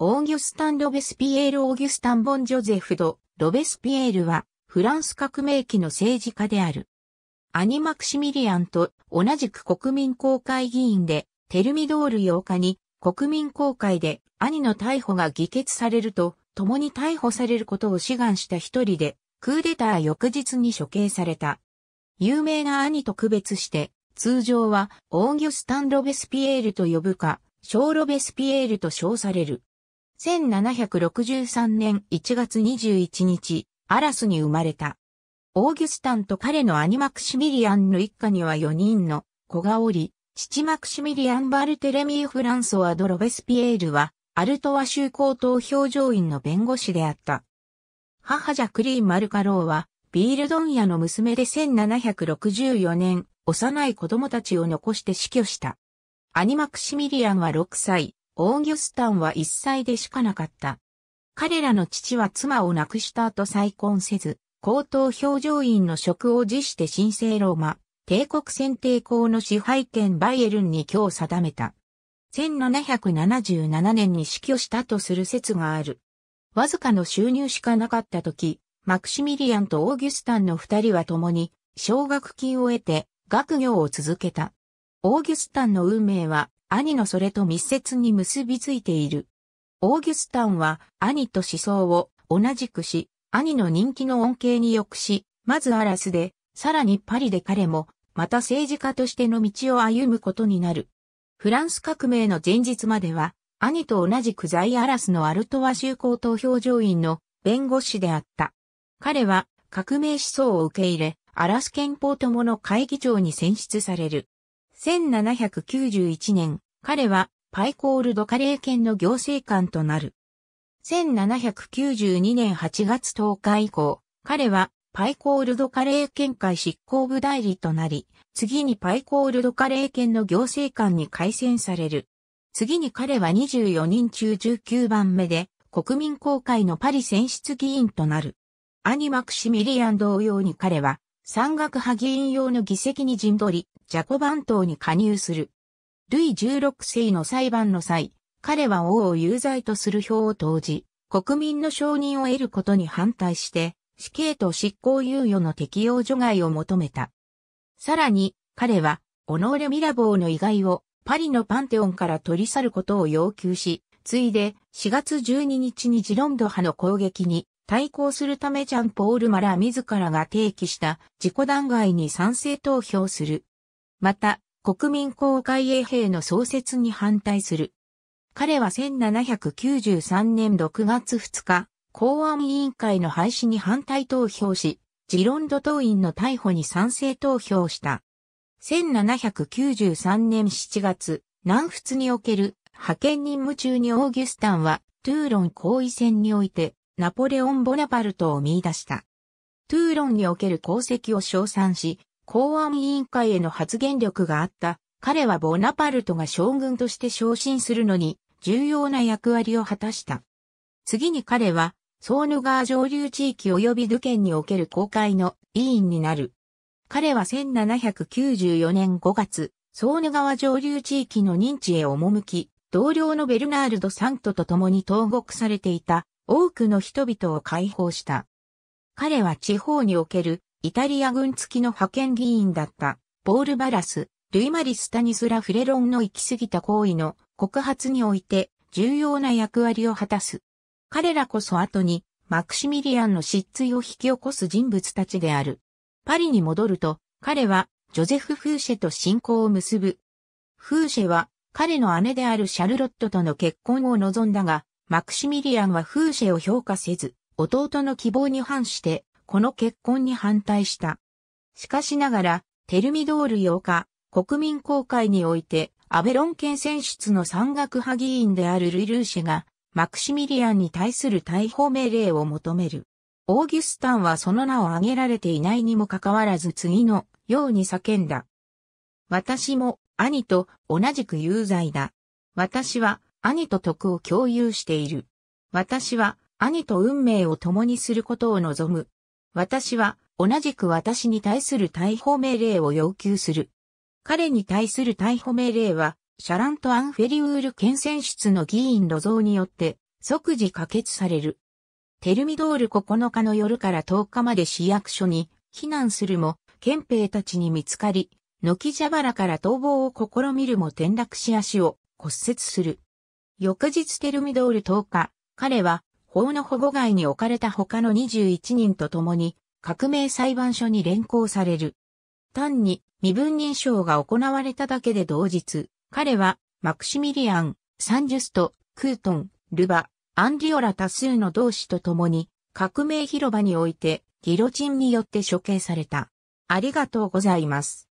オーギュスタン・ロベスピエール・オーギュスタン・ボン・ジョゼフ・ド・ロベスピエールは、フランス革命期の政治家である。アニ・マクシミリアンと同じく国民公会議員で、テルミドール8日に国民公会で兄の逮捕が議決されると、共に逮捕されることを志願した一人で、クーデター翌日に処刑された。有名な兄と区別して、通常はオーギュスタン・ロベスピエールと呼ぶか、小ロベスピエールと称される。1763年1月21日、アラスに生まれた。オーギュスタンと彼の兄マクシミリアンの一家には4人の子がおり、父マクシミリアン・バルテレミー・フランソワ・ド・ロベスピエールは、アルトワ州高等表情院の弁護士であった。母ジャクリーン・マルカローは、ビールドン屋の娘で1764年、幼い子供たちを残して死去した。兄マクシミリアンは6歳、オーギュスタンは一歳でしかなかった。彼らの父は妻を亡くした後再婚せず、高等表情員の職を辞して神聖ローマ、帝国選定校の支配権バイエルンに今日定めた。1777年に死去したとする説がある。わずかの収入しかなかった時、マクシミリアンとオーギュスタンの二人は共に奨学金を得て学業を続けた。オーギュスタンの運命は兄のそれと密接に結びついている。オーギュスタンは兄と思想を同じくし、兄の人気の恩恵に抑し、まずアラスで、さらにパリで彼も、また政治家としての道を歩むことになる。フランス革命の前日までは、兄と同じく在アラスのアルトワ州高等票上員の弁護士であった。彼は革命思想を受け入れ、アラス憲法友の会議長に選出される。1791年、彼はパイコールドカレー県の行政官となる。1792年8月10日以降、彼はパイコールドカレー県会執行部代理となり、次にパイコールドカレー県の行政官に改選される。次に彼は24人中19番目で、国民公会のパリ選出議員となる。兄マクシミリアン同様に彼は、山岳派議員用の議席に陣取り、ジャコバン党に加入する。ルイ16世の裁判の際、彼は王を有罪とする票を投じ、国民の承認を得ることに反対して、死刑と執行猶予の適用除外を求めた。さらに、彼は、オノーレ・ミラボーの遺骸をパリのパンテオンから取り去ることを要求し、ついで4月12日にジロンド派の攻撃に対抗するためジャンポール・マラー自らが提起した自己弾劾に賛成投票する。また、国民公開衛兵の創設に反対する。彼は1793年6月2日、公安委員会の廃止に反対投票し、ジロンド党員の逮捕に賛成投票した。1793年7月、南仏における派遣任務中にオーギュスタンは、トゥーロン行為戦において、ナポレオン・ボナパルトを見出した。トゥーロンにおける功績を称賛し、公安委員会への発言力があった。彼はボナパルトが将軍として昇進するのに重要な役割を果たした。次に彼は、ソーヌ川上流地域及びルケンにおける公会の委員になる。彼は1794年5月、ソーヌ川上流地域の認知へ赴き、同僚のベルナールド・サントと共に投獄されていた多くの人々を解放した。彼は地方におけるイタリア軍付きの派遣議員だった、ボール・バラス、ルイ・マリ・スタニスラ・フレロンの行き過ぎた行為の告発において重要な役割を果たす。彼らこそ後に、マクシミリアンの失墜を引き起こす人物たちである。パリに戻ると、彼は、ジョゼフ・フーシェと信仰を結ぶ。フーシェは、彼の姉であるシャルロットとの結婚を望んだが、マクシミリアンはフーシェを評価せず、弟の希望に反して、この結婚に反対した。しかしながら、テルミドール8日、国民公会において、アベロン県選出の山岳派議員であるルイ・ルーシェが、マクシミリアンに対する逮捕命令を求める。オーギュスタンはその名を挙げられていないにもかかわらず次のように叫んだ。私も兄と同じく有罪だ。私は兄と徳を共有している。私は兄と運命を共にすることを望む。私は同じく私に対する逮捕命令を要求する。彼に対する逮捕命令は、シャラント・アンフェリウール県選出の議員路像によって即時可決される。テルミドール9日の夜から10日まで市役所に避難するも、憲兵たちに見つかり、軒蛇腹から逃亡を試みるも転落し足を骨折する。翌日テルミドール10日、彼は王の保護外に置かれた他の21人と共に、革命裁判所に連行される。単に身分認証が行われただけで同日、彼はマクシミリアン、サンジュスト、クートン、ルバ、アンディオラ多数の同志と共に革命広場においてギロチンによって処刑された。ありがとうございます。